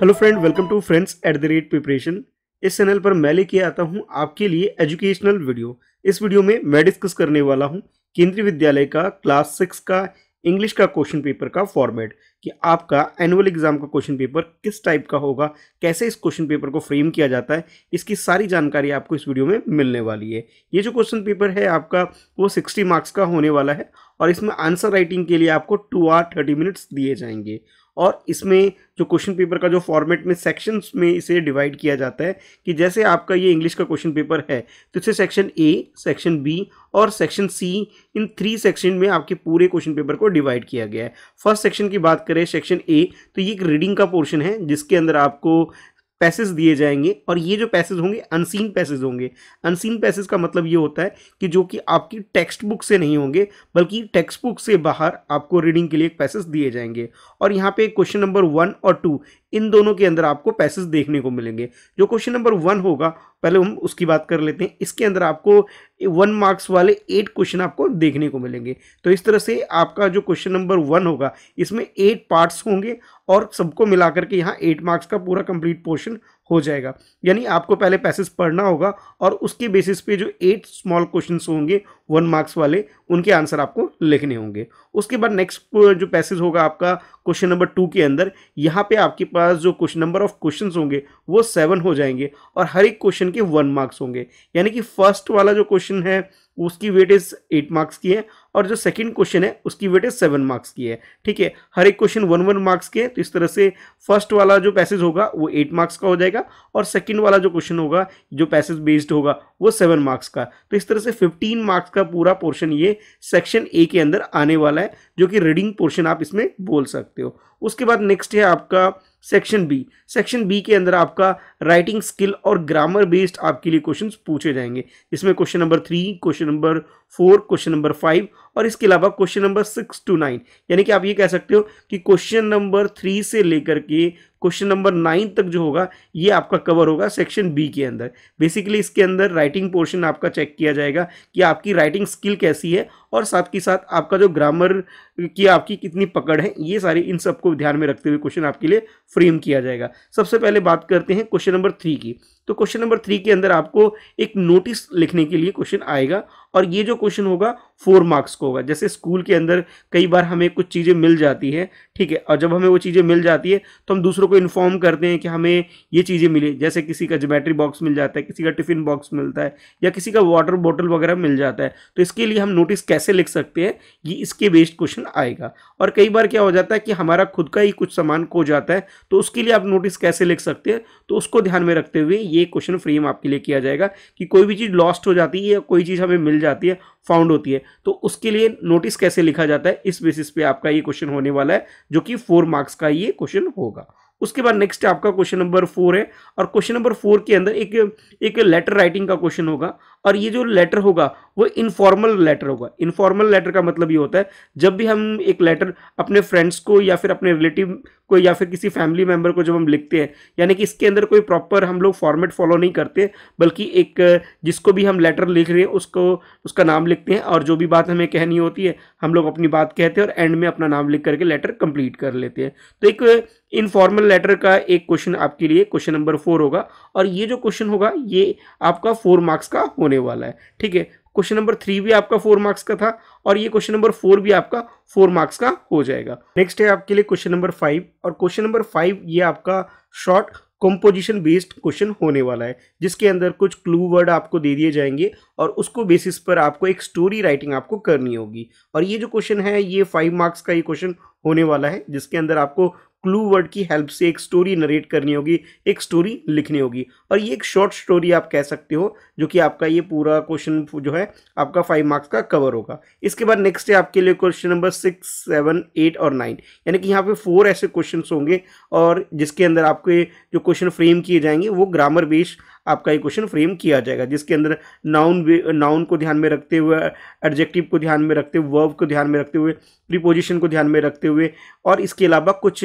hello friend welcome to friends at the rate preparation इस चैनल पर मैं लेके आता हूँ आपके लिए एजुकेशनल वीडियो इस वीडियो में मैं डिस्कस करने वाला हूँ केंद्रीय विद्यालय का क्लास सिक्स का इंग्लिश का क्वेश्चन पेपर का फॉर्मेट कि आपका एनुअल एग्जाम का क्वेश्चन पेपर किस टाइप का होगा कैसे इस क्वेश्चन पेपर को फ्रेम किया जाता है इसकी सारी जानकारी आपको इस वीडियो में मिलने वाली है ये जो क्वेश्चन पेपर है आपका वो सिक्सटी मार्क्स का होने वाला है और इसमें आंसर राइटिंग के लिए आपको टू आर थर्टी मिनट्स दिए जाएंगे और इसमें जो क्वेश्चन पेपर का जो फॉर्मेट में सेक्शंस में इसे डिवाइड किया जाता है कि जैसे आपका ये इंग्लिश का क्वेश्चन पेपर है तो इसे सेक्शन ए सेक्शन बी और सेक्शन सी इन थ्री सेक्शन में आपके पूरे क्वेश्चन पेपर को डिवाइड किया गया है फर्स्ट सेक्शन की बात करें सेक्शन ए तो ये एक रीडिंग का पोर्शन है जिसके अंदर आपको पैसेज दिए जाएंगे और ये जो पैसेज होंगे अनसीन पैसेज होंगे अनसीन पैसेज का मतलब ये होता है कि जो कि आपकी टेक्स्ट बुक से नहीं होंगे बल्कि टेक्स्ट बुक से बाहर आपको रीडिंग के लिए पैसेज दिए जाएंगे और यहाँ पे क्वेश्चन नंबर वन और टू इन दोनों के अंदर आपको पैसेज देखने को मिलेंगे जो क्वेश्चन नंबर वन होगा पहले हम उसकी बात कर लेते हैं इसके अंदर आपको वन मार्क्स वाले एट क्वेश्चन आपको देखने को मिलेंगे तो इस तरह से आपका जो क्वेश्चन नंबर वन होगा इसमें एट पार्ट्स होंगे और सबको मिलाकर के यहाँ एट मार्क्स का पूरा कंप्लीट पोर्शन हो जाएगा यानी आपको पहले पैसेज पढ़ना होगा और उसके बेसिस पे जो एट स्मॉल क्वेश्चंस होंगे वन मार्क्स वाले उनके आंसर आपको लिखने होंगे उसके बाद नेक्स्ट जो पैसेज होगा आपका क्वेश्चन नंबर टू के अंदर यहाँ पे आपके पास जो क्वेश्चन नंबर ऑफ क्वेश्चंस होंगे वो सेवन हो जाएंगे और हर एक क्वेश्चन के वन मार्क्स होंगे यानी कि फर्स्ट वाला जो क्वेश्चन है उसकी वेटेज एट मार्क्स की है और जो सेकंड क्वेश्चन है उसकी वेटेज सेवन मार्क्स की है ठीक है हर एक क्वेश्चन वन वन मार्क्स के तो इस तरह से फर्स्ट वाला जो पैसेज होगा वो एट मार्क्स का हो जाएगा और सेकंड वाला जो क्वेश्चन होगा जो पैसेज बेस्ड होगा वो सेवन मार्क्स का तो इस तरह से फिफ्टीन मार्क्स का पूरा पोर्शन ये सेक्शन ए के अंदर आने वाला है जो कि रीडिंग पोर्शन आप इसमें बोल सकते हो उसके बाद नेक्स्ट है आपका सेक्शन बी सेक्शन बी के अंदर आपका राइटिंग स्किल और ग्रामर बेस्ड आपके लिए क्वेश्चंस पूछे जाएंगे इसमें question number three question number four question number five और इसके अलावा question number six to nine यानी कि आप ये कह सकते हो कि क्वेश्चन नंबर थ्री से लेकर के क्वेश्चन नंबर नाइन तक जो होगा ये आपका कवर होगा सेक्शन बी के अंदर बेसिकली इसके अंदर राइटिंग पोर्शन आपका चेक किया जाएगा कि आपकी राइटिंग स्किल कैसी है और साथ ही साथ आपका जो ग्रामर की आपकी कितनी पकड़ है ये सारी इन सबको ध्यान में रखते हुए क्वेश्चन आपके लिए फ्रेम किया जाएगा सबसे पहले बात करते हैं क्वेश्चन नंबर थ्री की तो क्वेश्चन नंबर थ्री के अंदर आपको एक नोटिस लिखने के लिए क्वेश्चन आएगा और ये जो क्वेश्चन होगा फोर मार्क्स को होगा जैसे स्कूल के अंदर कई बार हमें कुछ चीज़ें मिल जाती है ठीक है और जब हमें वो चीज़ें मिल जाती है तो हम दूसरों को इन्फॉर्म करते हैं कि हमें ये चीज़ें मिली जैसे किसी का ज्योमेट्री बॉक्स मिल जाता है किसी का टिफ़िन बॉक्स मिलता है या किसी का वाटर बॉटल वगैरह मिल जाता है तो इसके लिए हम नोटिस कैसे लिख सकते हैं ये इसके बेस्ड क्वेश्चन आएगा और कई बार क्या हो जाता है कि हमारा खुद का ही कुछ सामान खो जाता है तो उसके लिए आप नोटिस कैसे लिख सकते हैं तो उसको ध्यान में रखते हुए ये क्वेश्चन फ्रेम आपके लिए किया जाएगा कि कोई भी चीज़ लॉस्ट हो जाती है या कोई चीज़ हमें मिल जाती है फाउंड होती है तो उसके लिए नोटिस कैसे लिखा जाता है इस बेसिस पे आपका ये क्वेश्चन होने वाला है जो कि फोर मार्क्स का ये क्वेश्चन होगा उसके बाद नेक्स्ट आपका क्वेश्चन नंबर फोर है और क्वेश्चन नंबर फोर के अंदर एक एक लेटर राइटिंग का क्वेश्चन होगा और ये जो लेटर होगा वो इनफॉर्मल लेटर होगा इनफॉर्मल लेटर का मतलब ये होता है जब भी हम एक लेटर अपने फ्रेंड्स को या फिर अपने रिलेटिव को या फिर किसी फैमिली मेम्बर को जब हम लिखते हैं यानी कि इसके अंदर कोई प्रॉपर हम लोग फॉर्मेट फॉलो नहीं करते बल्कि एक जिसको भी हम लेटर लिख रहे हैं उसको उसका नाम लिखते हैं और जो भी बात हमें कहनी होती है हम लोग अपनी बात कहते हैं और एंड में अपना नाम लिख करके लेटर कंप्लीट कर लेते हैं तो एक इनफॉर्मल लेटर का एक क्वेश्चन आपके लिए क्वेश्चन नंबर फोर होगा और ये जो क्वेश्चन होगा ये आपका फोर मार्क्स का होने वाला है ठीक है क्वेश्चन नंबर थ्री भी आपका फोर मार्क्स का था और ये क्वेश्चन नंबर फोर भी आपका फोर मार्क्स का हो जाएगा नेक्स्ट है आपके लिए क्वेश्चन नंबर फाइव और क्वेश्चन नंबर फाइव ये आपका शॉर्ट कंपोजिशन बेस्ड क्वेश्चन होने वाला है जिसके अंदर कुछ क्लू वर्ड आपको दे दिए जाएंगे और उसको बेसिस पर आपको एक स्टोरी राइटिंग आपको करनी होगी और ये जो क्वेश्चन है ये फाइव मार्क्स का ये क्वेश्चन होने वाला है जिसके अंदर आपको क्लू वर्ड की हेल्प से एक स्टोरी नरेट करनी होगी एक स्टोरी लिखनी होगी और ये एक शॉर्ट स्टोरी आप कह सकते हो जो कि आपका ये पूरा क्वेश्चन जो है आपका फाइव मार्क्स का कवर होगा इसके बाद नेक्स्ट है आपके लिए question number six seven eight और नाइन यानी कि यहाँ पे फोर ऐसे क्वेश्चन होंगे और जिसके अंदर आपके जो क्वेश्चन फ्रेम किए जाएंगे वो ग्रामर बेस्ड आपका ये क्वेश्चन फ्रेम किया जाएगा जिसके अंदर नाउन नाउन को ध्यान में रखते हुए एडजेक्टिव को ध्यान में रखते हुए वर्ब को ध्यान में रखते हुए प्रीपोजिशन को ध्यान में रखते हुए और इसके अलावा कुछ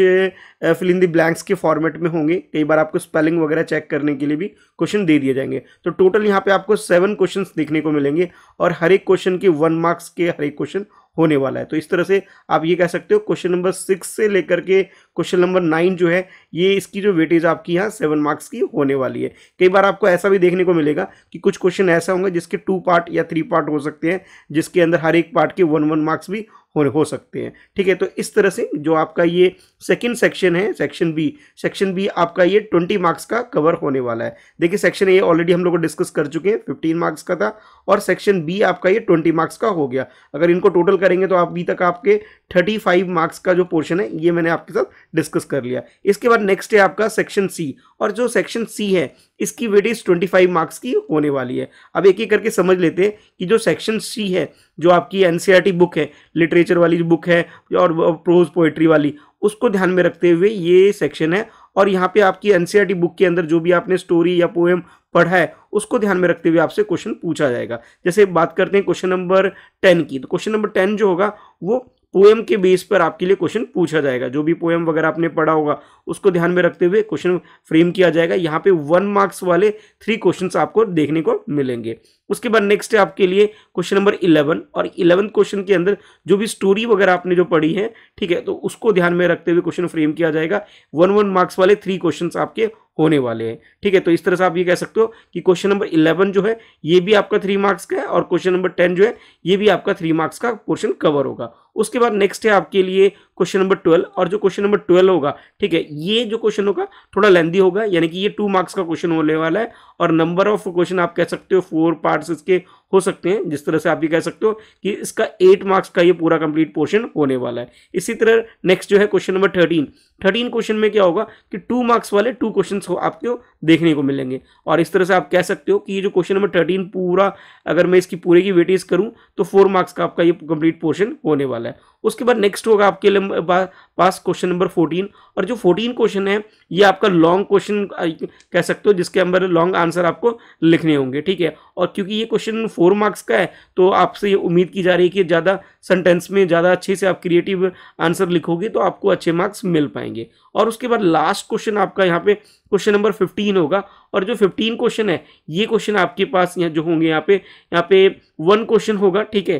फिलिंदी द ब्लैंक्स के फॉर्मेट में होंगे कई बार आपको स्पेलिंग वगैरह चेक करने के लिए भी क्वेश्चन दे दिए जाएंगे तो टोटल यहाँ पे आपको सेवन क्वेश्चन देखने को मिलेंगे और हर एक क्वेश्चन के वन मार्क्स के हर एक क्वेश्चन होने वाला है तो इस तरह से आप ये कह सकते हो क्वेश्चन नंबर सिक्स से लेकर के क्वेश्चन नंबर नाइन जो है ये इसकी जो वेटेज आपकी यहाँ सेवन मार्क्स की होने वाली है कई बार आपको ऐसा भी देखने को मिलेगा कि कुछ क्वेश्चन ऐसा होंगे जिसके टू पार्ट या थ्री पार्ट हो सकते हैं जिसके अंदर हर एक पार्ट के वन वन मार्क्स भी हो हो सकते हैं ठीक है तो इस तरह से जो आपका ये सेकंड सेक्शन है सेक्शन बी सेक्शन बी आपका ये ट्वेंटी मार्क्स का कवर होने वाला है देखिए सेक्शन ए ऑलरेडी हम लोग डिस्कस कर चुके हैं फिफ्टीन मार्क्स का था और सेक्शन बी आपका ये ट्वेंटी मार्क्स का हो गया अगर इनको टोटल करेंगे तो अभी तक आपके थर्टी फाइव मार्क्स का जो पोर्शन है ये मैंने आपके साथ डिस्कस कर लिया इसके बाद नेक्स्ट है आपका सेक्शन सी और जो सेक्शन सी है इसकी वेटेज 25 मार्क्स की होने वाली है अब एक एक करके समझ लेते हैं कि जो सेक्शन सी है जो आपकी एनसीईआरटी बुक e है लिटरेचर लिटरेचर वाली जो बुक है और प्रोज पोइट्री वाली उसको ध्यान में रखते हुए ये सेक्शन है और यहाँ पे आपकी एन बुक e के अंदर जो भी आपने स्टोरी या पोएम पढ़ा है उसको ध्यान में रखते हुए आपसे क्वेश्चन पूछा जाएगा जैसे बात करते हैं क्वेश्चन नंबर टेन की तो क्वेश्चन नंबर टेन जो होगा वो पोएम के बेस पर आपके लिए क्वेश्चन पूछा जाएगा जो भी पोएम वगैरह आपने पढ़ा होगा उसको ध्यान में रखते हुए क्वेश्चन फ्रेम किया जाएगा यहाँ पे वन मार्क्स वाले थ्री क्वेश्चन आपको देखने को मिलेंगे उसके बाद नेक्स्ट है आपके लिए क्वेश्चन नंबर इलेवन और इलेवन क्वेश्चन के अंदर जो भी स्टोरी वगैरह आपने जो पढ़ी है ठीक है तो उसको ध्यान में रखते हुए क्वेश्चन फ्रेम किया जाएगा वन वन मार्क्स वाले थ्री क्वेश्चन आपके होने वाले हैं ठीक है तो इस तरह से आप ये कह सकते हो कि क्वेश्चन नंबर इलेवन जो है ये भी आपका थ्री मार्क्स का है और क्वेश्चन नंबर टेन जो है ये भी आपका थ्री मार्क्स का पोर्शन कवर होगा उसके बाद नेक्स्ट है आपके लिए क्वेश्चन नंबर ट्वेल्व और जो क्वेश्चन नंबर ट्वेल्व होगा ठीक है ये जो क्वेश्चन होगा थोड़ा लेंदी होगा यानी कि ये टू मार्क्स का क्वेश्चन होने वाला है और नंबर ऑफ क्वेश्चन आप कह सकते हो फोर पार्ट्स इसके हो सकते हैं जिस तरह से आप ये कह सकते हो कि इसका एट मार्क्स का ये पूरा कंप्लीट पोर्शन होने वाला है इसी तरह नेक्स्ट जो है question number thirteen thirteen question में क्या होगा कि टू मार्क्स वाले टू क्वेश्चन आपको देखने को मिलेंगे और इस तरह से आप कह सकते हो कि ये जो क्वेश्चन नंबर थर्टीन पूरा अगर मैं इसकी पूरे की वेटेज करूँ तो फोर मार्क्स का आपका ये कंप्लीट पोर्शन होने वाला है वाला है उसके बाद नेक्स्ट होगा आपके लिए पास क्वेश्चन नंबर फोर्टीन और जो फोर्टीन क्वेश्चन है ये आपका लॉन्ग क्वेश्चन कह सकते हो जिसके अंदर लॉन्ग आंसर आपको लिखने होंगे ठीक है और क्योंकि ये क्वेश्चन फोर मार्क्स का है तो आपसे ये उम्मीद की जा रही है कि ज़्यादा सेंटेंस में ज़्यादा अच्छे से आप क्रिएटिव आंसर लिखोगे तो आपको अच्छे मार्क्स मिल पाएंगे और उसके बाद लास्ट क्वेश्चन आपका यहाँ पे क्वेश्चन नंबर फिफ्टीन होगा और जो फिफ्टीन क्वेश्चन है ये क्वेश्चन आपके पास यहाँ जो होंगे यहाँ पे यहाँ पे वन क्वेश्चन होगा ठीक है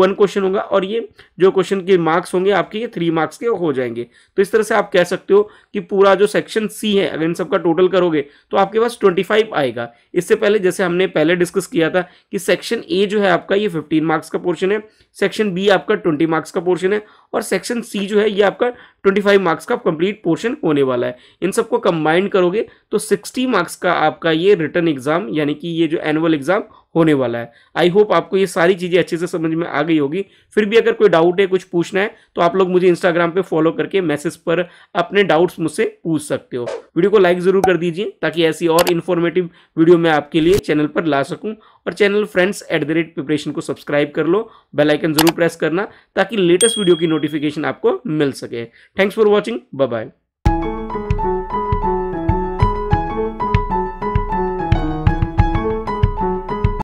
वन क्वेश्चन होगा और ये जो क्वेश्चन के मार्क्स होंगे आपके ये थ्री मार्क्स के हो जाएंगे तो इस तरह से आप कह सकते हो कि पूरा जो सेक्शन सी है अगर इन सबका टोटल करोगे तो आपके पास ट्वेंटी फाइव आएगा इससे पहले जैसे हमने पहले डिस्कस किया था कि सेक्शन ए जो है आपका ये फिफ्टीन मार्क्स का पोर्शन है सेक्शन बी आपका ट्वेंटी मार्क्स का पोर्शन है और सेक्शन सी जो है ये आपका 25 मार्क्स का कंप्लीट पोर्शन होने वाला है इन सबको कंबाइंड करोगे तो 60 मार्क्स का आपका ये रिटर्न एग्जाम यानी कि ये जो एनुअल एग्जाम होने वाला है आई होप आपको ये सारी चीज़ें अच्छे से समझ में आ गई होगी फिर भी अगर कोई डाउट है कुछ पूछना है तो आप लोग मुझे इंस्टाग्राम पे फॉलो करके मैसेज पर अपने डाउट्स मुझसे पूछ सकते हो वीडियो को लाइक ज़रूर कर दीजिए ताकि ऐसी और इन्फॉर्मेटिव वीडियो मैं आपके लिए चैनल पर ला सकूँ और channel friends at the rate preparation को सब्सक्राइब कर लो बेलाइकन ज़रूर प्रेस करना ताकि लेटेस्ट वीडियो की नोटिफिकेशन आपको मिल सके थैंक्स फॉर वॉचिंग बाय